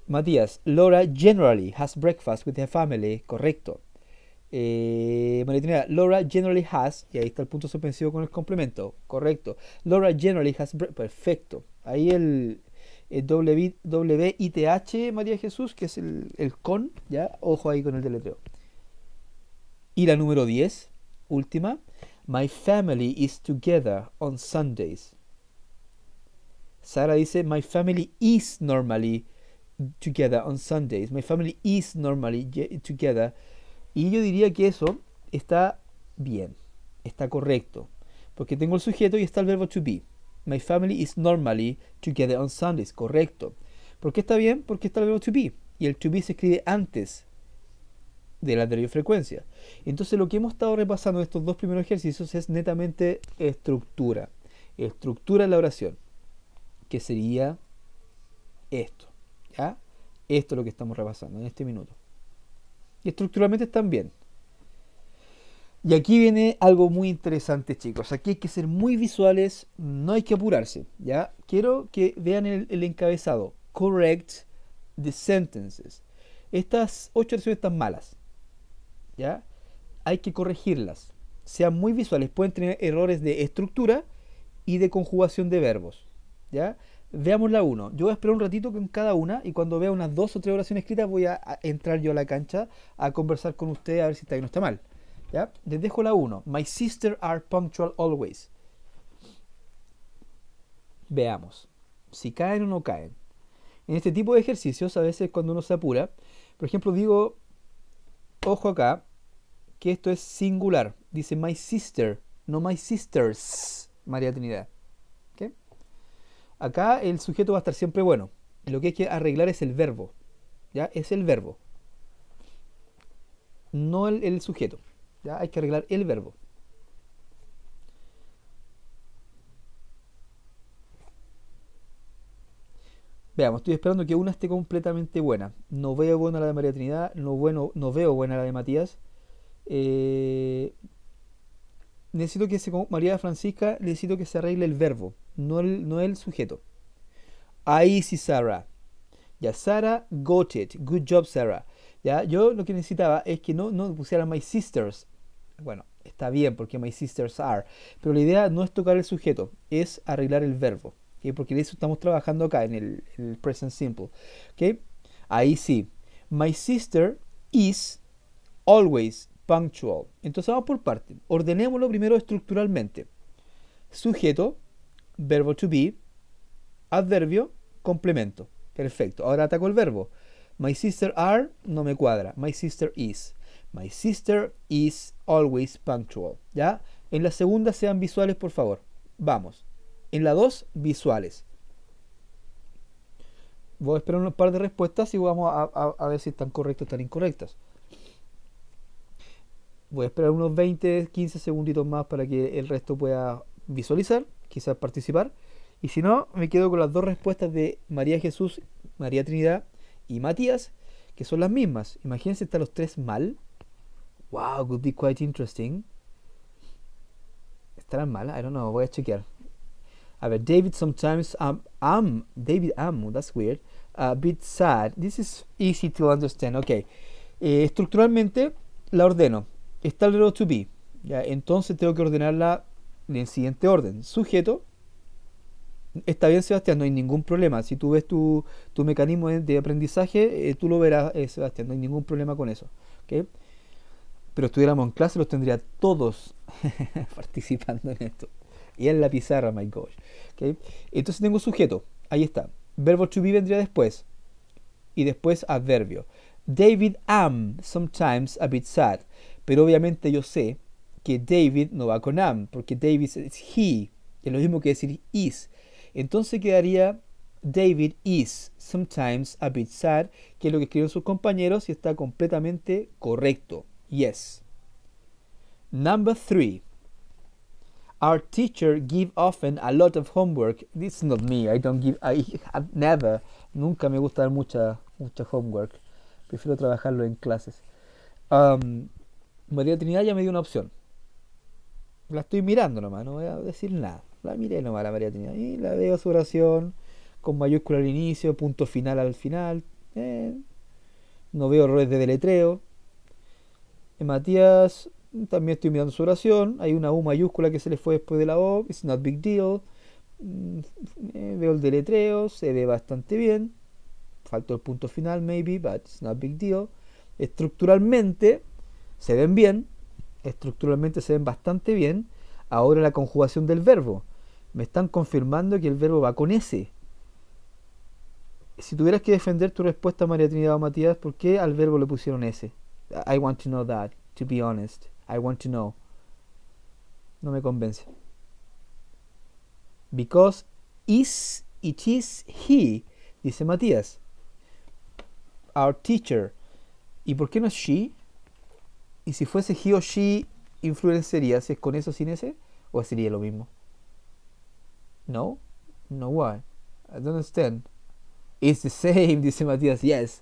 Matías, Laura generally has breakfast with her family. Correcto. Eh, María Laura generally has, y ahí está el punto suspensivo con el complemento, correcto. Laura generally has, perfecto. Ahí el, w, h María Jesús, que es el, con, ya, ojo ahí con el deletreo. Y la número 10, última, My family is together on Sundays. Sara dice, My family is normally together on Sundays. My family is normally together y yo diría que eso está bien, está correcto, porque tengo el sujeto y está el verbo to be. My family is normally together on Sundays, correcto. ¿Por qué está bien? Porque está el verbo to be. Y el to be se escribe antes de la anterior frecuencia. Entonces lo que hemos estado repasando en estos dos primeros ejercicios es netamente estructura. Estructura de la oración. Que sería esto. ¿Ya? Esto es lo que estamos repasando en este minuto y estructuralmente están bien. Y aquí viene algo muy interesante, chicos. Aquí hay que ser muy visuales, no hay que apurarse, ¿ya? Quiero que vean el, encabezado. Correct the sentences. Estas ocho oraciones están malas, ¿ya? Hay que corregirlas. Sean muy visuales. Pueden tener errores de estructura y de conjugación de verbos, ¿ya? Veamos la 1. Yo voy a esperar un ratito con cada una y cuando vea unas dos o tres oraciones escritas voy a entrar yo a la cancha a conversar con usted a ver si está bien o está mal. ¿Ya? Les dejo la 1. My sister are punctual always. Veamos si caen o no caen. En este tipo de ejercicios, a veces cuando uno se apura, por ejemplo, digo, ojo acá, que esto es singular. Dice my sister, no my sisters, María Trinidad. Acá el sujeto va a estar siempre bueno. Lo que hay que arreglar es el verbo. ¿Ya? Es el verbo. No el, sujeto. ¿Ya? Hay que arreglar el verbo. Veamos, estoy esperando que una esté completamente buena. No veo buena la de María Trinidad, no, bueno, no veo buena la de Matías. Eh, necesito que se, María Francisca, necesito que se arregle el verbo no el, el sujeto. ahí sí Sarah. Ya, Sarah got it. Good job, Sarah. Ya, yo lo que necesitaba es que no, no pusiera my sisters. Bueno, está bien porque my sisters are. Pero la idea no es tocar el sujeto, es arreglar el verbo. Porque de eso estamos trabajando acá en el, present simple. ¿okay? Ahí sí. My sister is always punctual. Entonces vamos por parte. Ordenémoslo primero estructuralmente. Sujeto, verbo to be, adverbio, complemento. Perfecto. Ahora ataco el verbo. My sister are no me cuadra. My sister is. My sister is always punctual. ¿Ya? En la segunda sean visuales, por favor. Vamos. En la dos, visuales. Voy a esperar un par de respuestas y vamos a, a ver si están correctas o están incorrectas. Voy a esperar unos 20, 15 segunditos más para que el resto pueda visualizar quizás participar. Y si no, me quedo con las dos respuestas de María Jesús, María Trinidad y Matías, que son las mismas. Imagínense ¿están los tres mal. Wow, would be quite interesting. ¿Estarán mal? I don't know, voy a chequear. A ver, David sometimes I'm am, David am, that's weird, a bit sad. This is easy to understand. Ok, eh, estructuralmente la ordeno. Está el to be. ¿ya? Entonces tengo que ordenarla en el siguiente orden. Sujeto. Está bien, Sebastián, no hay ningún problema. Si tú ves tu, mecanismo de, aprendizaje, eh, tú lo verás, eh, Sebastián, no hay ningún problema con eso. Pero estuviéramos en clase, los tendría todos participando en esto. Y en la pizarra, my gosh. Entonces tengo sujeto, ahí está. Verbo to be vendría después. Y después adverbio. David am sometimes a bit sad. Pero obviamente yo sé que David no va con am, porque David es he, es lo mismo que decir is. Entonces quedaría David is sometimes a bit sad, que es lo que escriben sus compañeros y está completamente correcto. Yes. Number three. Our teacher give often a lot of homework. This is not me. I don't give. I, never. Nunca me gusta dar mucha mucha homework. Prefiero trabajarlo en clases. Um, María Trinidad ya me dio una opción la estoy mirando nomás, no voy a decir nada. La miré nomás la María tenía Y la veo su oración, con mayúscula al inicio, punto final al final. Eh, no veo errores de deletreo. En Matías también estoy mirando su oración. Hay una U mayúscula que se le fue después de la O. It's not big deal. Mm, eh, veo el deletreo, se ve bastante bien. Faltó el punto final, maybe, but it's not big deal. Estructuralmente se ven bien, estructuralmente se ven bastante bien. Ahora la conjugación del verbo. Me están confirmando que el verbo va con S. Si tuvieras que defender tu respuesta, María Trinidad o Matías, ¿por qué al verbo le pusieron S? I want to know that, to be honest. I want to know. No me convence. Because is, it is he, dice Matías. Our teacher. ¿Y por qué no es she? ¿Y si fuese he o she, influencería? ¿Si es con eso sin ese? ¿O sería lo mismo? No? No, why? I don't understand. It's the same, dice Matías. Yes.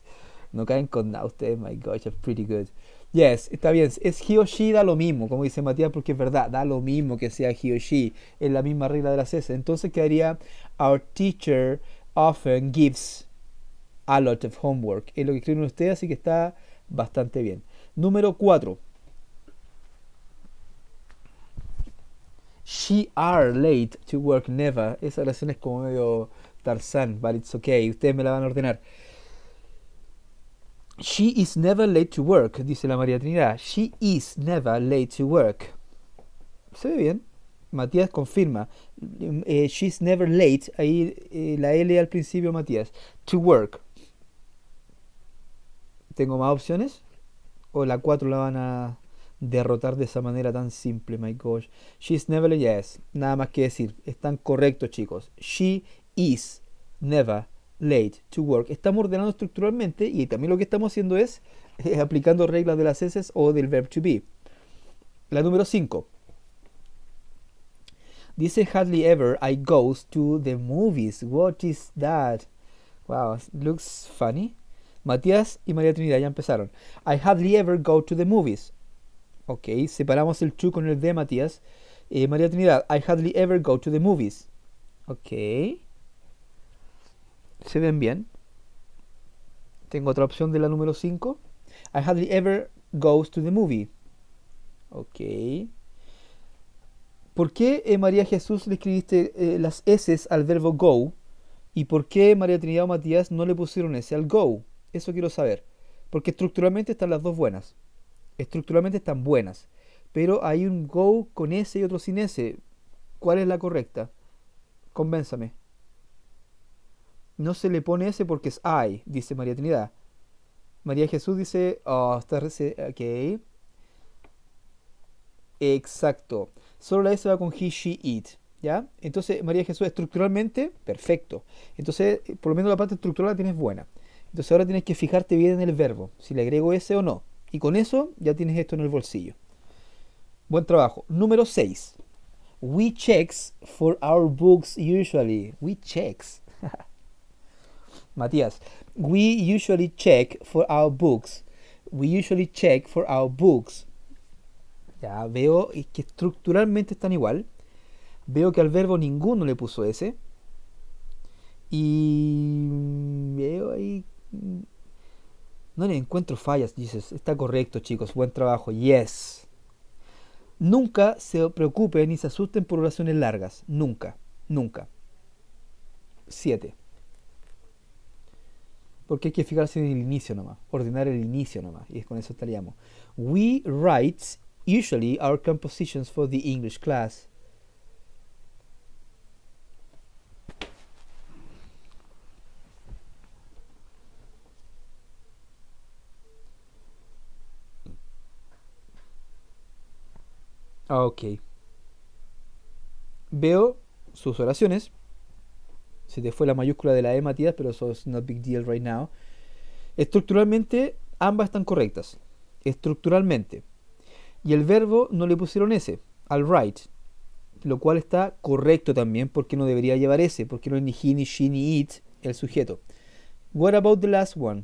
No caen con nada ustedes, my gosh, that's pretty good. Yes, está bien. Es he o she, da lo mismo, como dice Matías, porque es verdad, da lo mismo que sea he o she. Es la misma regla de las S. Entonces quedaría, our teacher often gives a lot of homework. Es lo que escriben ustedes, así que está bastante bien. Número 4. She are late to work never. Esa oración es como medio Tarzan, but it's okay. Ustedes me la van a ordenar. She is never late to work, dice la María Trinidad. She is never late to work. ¿Se ve bien? Matías confirma. She mm, eh, she's never late. Ahí eh, la L al principio, Matías. To work. ¿Tengo más opciones? la 4 la van a derrotar de esa manera tan simple, my gosh. She's never late yes. Nada más que decir. Están correctos, chicos. She is never late to work. Estamos ordenando estructuralmente y también lo que estamos haciendo es eh, aplicando reglas de las S o del verb to be. La número 5. Dice hardly ever I goes to the movies. What is that? Wow, looks funny. Matías y María Trinidad ya empezaron. I hardly ever go to the movies. Ok, separamos el to con el de Matías. Eh, María Trinidad, I hardly ever go to the movies. Ok. Se ven bien. Tengo otra opción de la número 5. I hardly ever goes to the movie. Ok. ¿Por qué eh, María Jesús le escribiste eh, las S al verbo go? ¿Y por qué María Trinidad o Matías no le pusieron S al go? Eso quiero saber. Porque estructuralmente están las dos buenas. Estructuralmente están buenas. Pero hay un go con S y otro sin S ¿Cuál es la correcta? Convénzame. No se le pone S porque es I, dice María Trinidad. María Jesús dice, oh, está ok. Exacto. Solo la S va con he, she, it. ¿Ya? Entonces, María Jesús, estructuralmente, perfecto. Entonces, por lo menos la parte estructural la tienes buena. Entonces ahora tienes que fijarte bien en el verbo, si le agrego ese o no. Y con eso ya tienes esto en el bolsillo. Buen trabajo. Número 6. We checks for our books usually. We checks. Matías. We usually check for our books. We usually check for our books. Ya veo que estructuralmente están igual. Veo que al verbo ninguno le puso ese. Y veo ahí no le encuentro fallas, dices. Está correcto, chicos. Buen trabajo. Yes. Nunca se preocupen ni se asusten por oraciones largas. Nunca. Nunca. siete Porque hay que fijarse en el inicio nomás. Ordenar el inicio nomás. Y con eso estaríamos. We write usually our compositions for the English class Ah, ok. Veo sus oraciones. Se te fue la mayúscula de la E, Matías, pero eso es no big deal right now. Estructuralmente, ambas están correctas. Estructuralmente. Y el verbo no le pusieron S, al right. Lo cual está correcto también porque no debería llevar S, porque no es ni he, ni she, ni it el sujeto. What about the last one?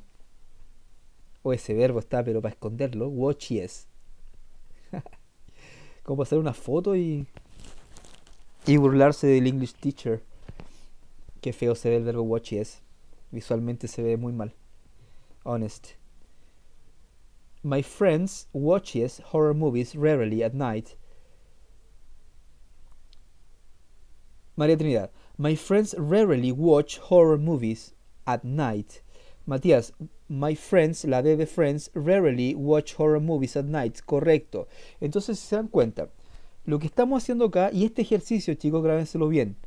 O ese verbo está, pero para esconderlo. What she is como hacer una foto y, y burlarse del English Teacher. Qué feo se ve el verbo y es. Visualmente se ve muy mal. Honest. My friends watches horror movies rarely at night. María Trinidad. My friends rarely watch horror movies at night. Matías, My friends, la D de Friends, rarely watch horror movies at night. Correcto. Entonces, si se dan cuenta, lo que estamos haciendo acá, y este ejercicio, chicos, grábenselo bien,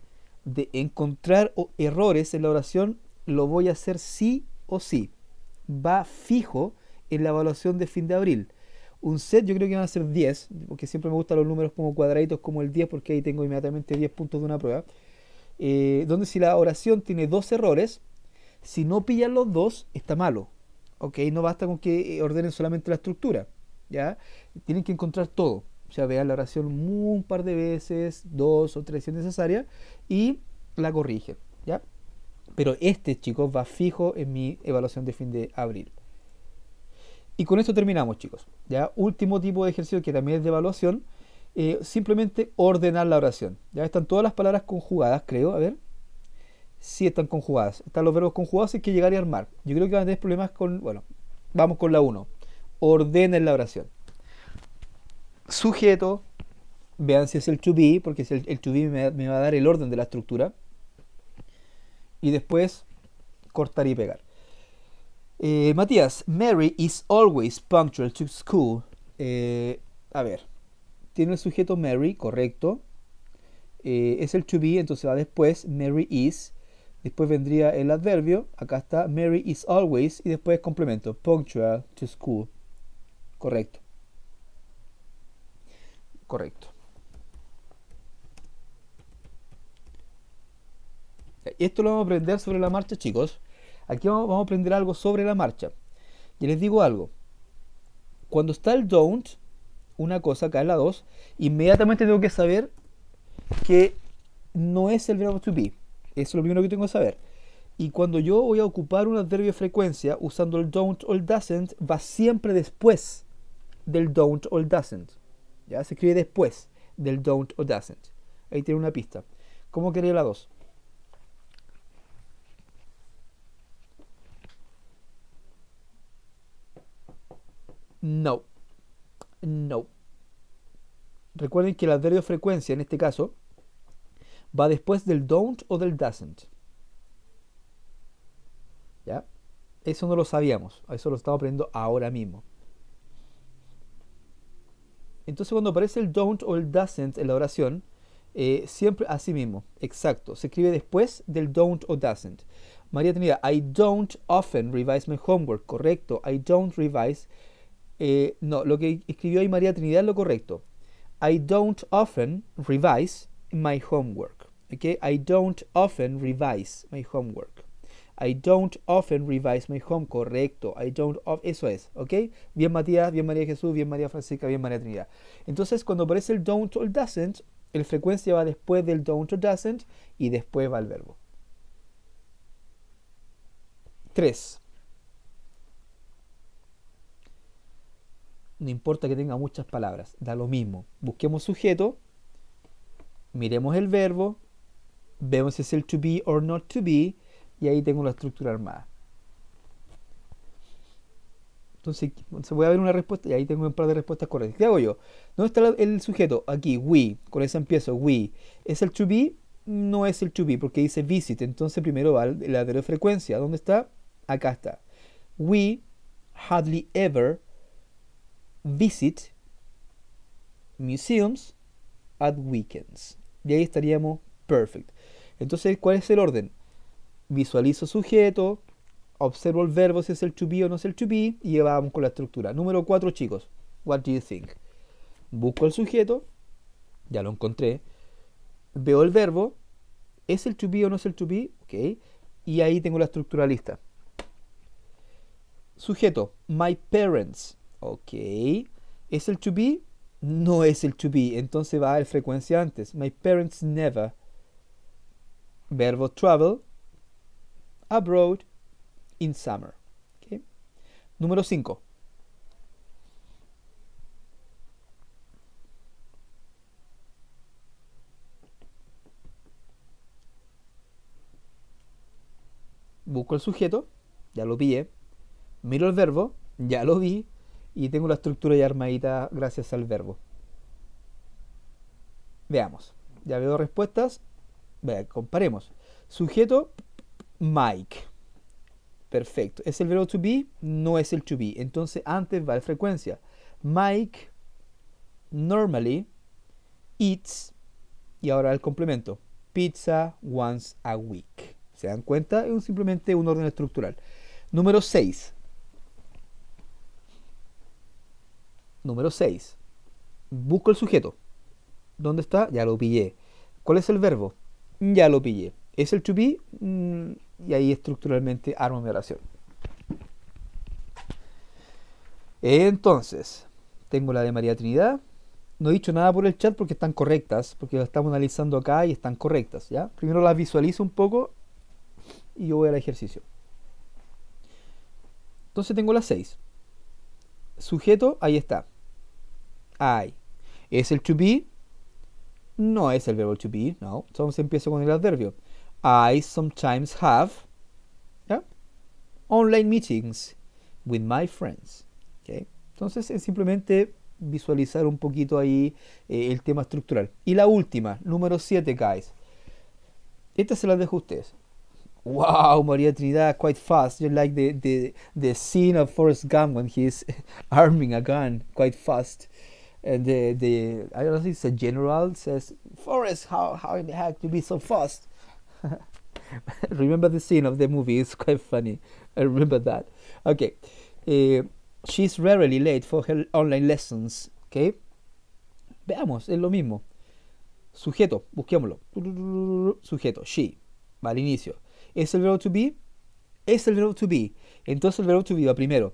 de encontrar errores en la oración, lo voy a hacer sí o sí. Va fijo en la evaluación de fin de abril. Un set yo creo que van a ser 10, porque siempre me gustan los números como cuadraditos, como el 10, porque ahí tengo inmediatamente 10 puntos de una prueba. Eh, donde si la oración tiene dos errores, si no pillan los dos, está malo. ¿ok? No basta con que eh, ordenen solamente la estructura, ¿ya? Tienen que encontrar todo. O sea, vean la oración un par de veces, dos o tres si es necesaria, y la corrigen, ¿ya? Pero este, chicos, va fijo en mi evaluación de fin de abril. Y con esto terminamos, chicos. ¿ya? Último tipo de ejercicio que también es de evaluación, eh, simplemente ordenar la oración. Ya están todas las palabras conjugadas, creo. A ver. Si están conjugadas. Están los verbos conjugados y que llegar y armar. Yo creo que van a tener problemas con, bueno, vamos con la 1. Ordenen la oración. Sujeto, vean si es el to be, porque es el, to be me, va a dar el orden de la estructura. Y después cortar y pegar. Eh, Matías, Mary is always punctual to school. Eh, a ver, tiene el sujeto Mary, correcto. Eh, es el to be, entonces va después Mary is. Después vendría el adverbio. Acá está Mary is always. Y después complemento. Punctual to school. Correcto. Correcto. Eh, esto lo vamos a aprender sobre la marcha, chicos. Aquí vamos, a aprender algo sobre la marcha. Y les digo algo. Cuando está el don't, una cosa acá en la 2, inmediatamente tengo que saber que no es el verbo to be es lo primero que tengo que saber. Y cuando yo voy a ocupar un adverbio frecuencia usando el don't o el doesn't, va siempre después del don't o el doesn't. ¿Ya? Se escribe después del don't o doesn't. Ahí tiene una pista. ¿Cómo quería la 2? No. No. Recuerden que el adverbio frecuencia, en este caso, va después del don't o del doesn't. ¿Ya? Eso no lo sabíamos, eso lo estamos aprendiendo ahora mismo. Entonces cuando aparece el don't o el doesn't en la oración, eh, siempre así mismo, exacto, se escribe después del don't o doesn't. María Trinidad, I don't often revise my homework, correcto, I don't revise. Eh, no, lo que escribió ahí María Trinidad es lo correcto. I don't often revise my homework. Okay, I don't often revise my homework. I don't often revise my home. Correcto. I don't eso es, ¿ok? Bien Matías, bien María Jesús, bien María Francisca, bien María Trinidad. Entonces, cuando aparece el don't o doesn't, el frecuencia va después del don't o doesn't y después va el verbo. 3. No importa que tenga muchas palabras, da lo mismo. Busquemos sujeto, miremos el verbo vemos si es el to be or not to be y ahí tengo la estructura armada. Entonces, voy a ver una respuesta y ahí tengo un par de respuestas correctas. ¿Qué hago yo? ¿Dónde está el sujeto? Aquí, we. Con eso empiezo, we. ¿Es el to be? No es el to be porque dice visit. Entonces primero va la de frecuencia. ¿Dónde está? Acá está. We hardly ever visit museums at weekends. Y ahí estaríamos perfect. Entonces, ¿cuál es el orden? Visualizo sujeto, observo el verbo si es el to be o no es el to be y vamos con la estructura. Número 4, chicos. What do you think? Busco el sujeto, ya lo encontré. Veo el verbo, ¿es el to be o no es el to be? Ok. Y ahí tengo la estructura lista. Sujeto, my parents. Ok. ¿Es el to be? No es el to be. Entonces va el frecuencia antes. My parents never verbo travel, abroad, in summer. Número 5. Busco el sujeto, ya lo pillé. Miro el verbo, ya lo vi. Y tengo la estructura ya armadita gracias al verbo. Veamos. Ya veo respuestas comparemos. Sujeto, Mike. Perfecto. ¿Es el verbo to be? No es el to be. Entonces antes va el frecuencia. Mike normally eats. Y ahora el complemento. Pizza once a week. ¿Se dan cuenta? Es simplemente un orden estructural. Número 6. Número 6. Busco el sujeto. ¿Dónde está? Ya lo pillé. ¿Cuál es el verbo? ya lo pillé. Es el to be mm, y ahí estructuralmente armo mi oración. Entonces, tengo la de María Trinidad. No he dicho nada por el chat porque están correctas, porque las estamos analizando acá y están correctas, ¿ya? Primero las visualizo un poco y yo voy al ejercicio. Entonces tengo las 6. Sujeto, ahí está. ahí Es el to be, no es el verbo to be, no. Entonces empiezo con el adverbio. I sometimes have online meetings with my friends. ¿okay? Entonces es simplemente visualizar un poquito ahí eh, el tema estructural. Y la última, número 7, guys. Esta se la dejo a ustedes. Wow, María Trinidad, quite fast. You like the, the, the scene of Forrest Gump when he's arming a gun, quite fast and the I don't think it's general says, "Forrest, how how in the heck be so fast?" remember the scene of the movie; it's quite funny. I remember that. Okay, eh, she's rarely late for her online lessons. Okay, veamos, es lo mismo. Sujeto, busquémoslo. Sujeto, she, al inicio. ¿Es el verbo to be? Es el verbo to be. Entonces el verbo to be va primero.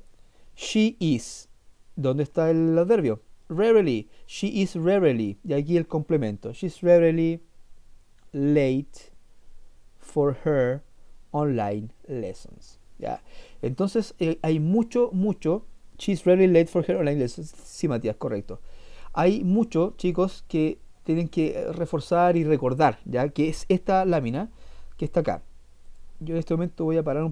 She is. ¿Dónde está el adverbio? rarely. She is rarely. y aquí el complemento. She's rarely late for her online lessons. ¿Ya? Entonces eh, hay mucho, mucho. She's rarely late for her online lessons. Sí, Matías, correcto. Hay mucho, chicos, que tienen que eh, reforzar y recordar, ya que es esta lámina que está acá. Yo en este momento voy a parar un